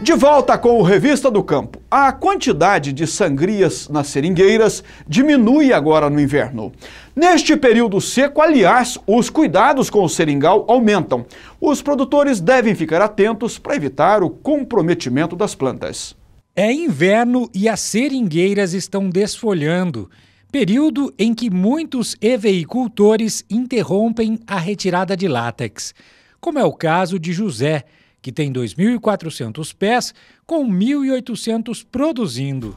De volta com o Revista do Campo. A quantidade de sangrias nas seringueiras diminui agora no inverno. Neste período seco, aliás, os cuidados com o seringal aumentam. Os produtores devem ficar atentos para evitar o comprometimento das plantas. É inverno e as seringueiras estão desfolhando. Período em que muitos eveicultores interrompem a retirada de látex, como é o caso de José que tem 2.400 pés, com 1.800 produzindo.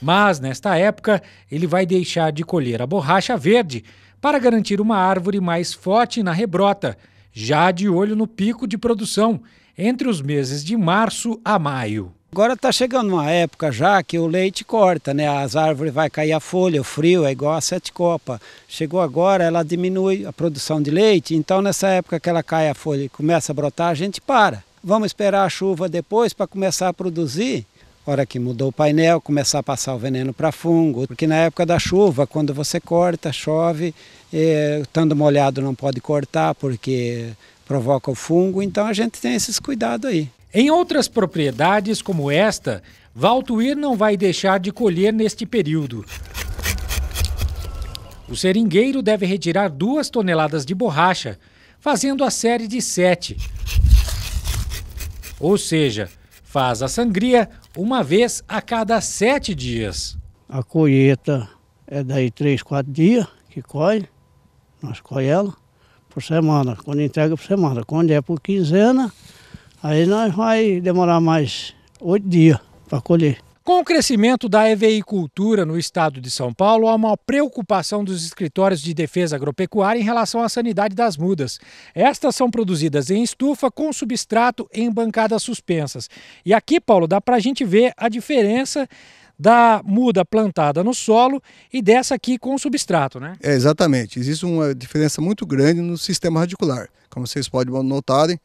Mas, nesta época, ele vai deixar de colher a borracha verde para garantir uma árvore mais forte na rebrota, já de olho no pico de produção, entre os meses de março a maio. Agora está chegando uma época já que o leite corta, né? As árvores vai cair a folha, o frio é igual a sete copa. Chegou agora, ela diminui a produção de leite, então nessa época que ela cai a folha e começa a brotar, a gente para. Vamos esperar a chuva depois para começar a produzir. Hora que mudou o painel, começar a passar o veneno para fungo, porque na época da chuva, quando você corta, chove, eh, estando molhado não pode cortar porque provoca o fungo, então a gente tem esses cuidados aí. Em outras propriedades, como esta, Valtuir não vai deixar de colher neste período. O seringueiro deve retirar duas toneladas de borracha, fazendo a série de sete. Ou seja, faz a sangria uma vez a cada sete dias. A colheita é daí três, quatro dias que colhe, nós colhe ela por semana, quando entrega por semana. Quando é por quinzena, Aí nós vai demorar mais oito dias para colher. Com o crescimento da eveicultura no estado de São Paulo, há uma preocupação dos escritórios de defesa agropecuária em relação à sanidade das mudas. Estas são produzidas em estufa com substrato em bancadas suspensas. E aqui, Paulo, dá para a gente ver a diferença da muda plantada no solo e dessa aqui com substrato, né? É, exatamente. Existe uma diferença muito grande no sistema radicular. Como vocês podem notarem,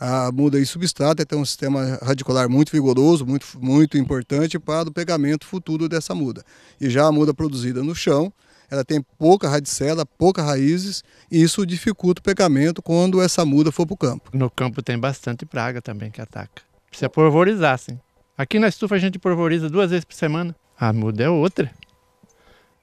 a muda em substrato, tem então é um sistema radicular muito vigoroso, muito, muito importante para o pegamento futuro dessa muda. E já a muda produzida no chão, ela tem pouca radicela, poucas raízes, e isso dificulta o pegamento quando essa muda for para o campo. No campo tem bastante praga também que ataca. Precisa porvorizar, sim. Aqui na estufa a gente porvoriza duas vezes por semana. A muda é outra.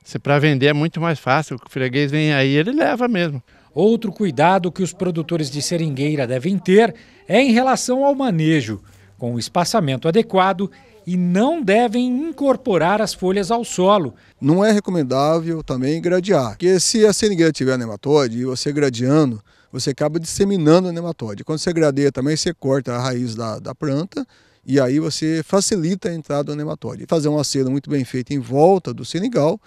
Se para vender é muito mais fácil, o freguês vem aí, ele leva mesmo. Outro cuidado que os produtores de seringueira devem ter é em relação ao manejo, com o espaçamento adequado e não devem incorporar as folhas ao solo. Não é recomendável também gradear, porque se a seringueira tiver nematóide e você gradeando, você acaba disseminando a nematóide. Quando você gradeia também, você corta a raiz da, da planta e aí você facilita a entrada do nematóide. Fazer uma cera muito bem feita em volta do seringal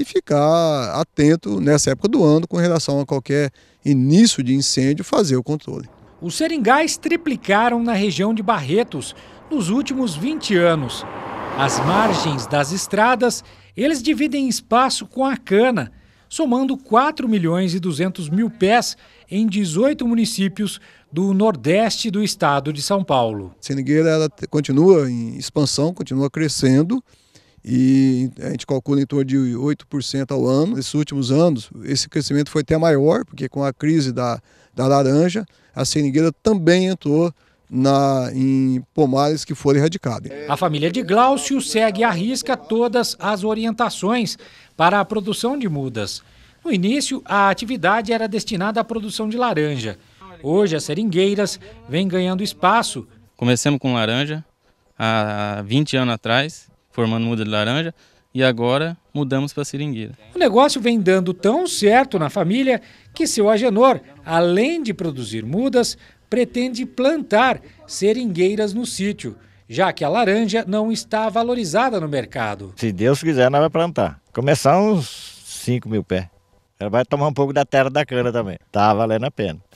e ficar atento nessa época do ano com relação a qualquer início de incêndio, fazer o controle. Os seringais triplicaram na região de Barretos nos últimos 20 anos. As margens das estradas, eles dividem espaço com a cana, somando 4 milhões e 200 mil pés em 18 municípios do nordeste do estado de São Paulo. Seringueira ela continua em expansão, continua crescendo e a gente calcula em torno de 8% ao ano. Nesses últimos anos, esse crescimento foi até maior, porque com a crise da, da laranja, a seringueira também entrou na, em pomares que foram erradicados. A família de Glaucio segue à risca todas as orientações para a produção de mudas. No início, a atividade era destinada à produção de laranja. Hoje, as seringueiras vêm ganhando espaço. Começamos com laranja há 20 anos atrás formando muda de laranja, e agora mudamos para seringueira. O negócio vem dando tão certo na família que seu Agenor, além de produzir mudas, pretende plantar seringueiras no sítio, já que a laranja não está valorizada no mercado. Se Deus quiser, nós vamos plantar. Começar uns 5 mil pés. Ela vai tomar um pouco da terra da cana também. Tá valendo a pena.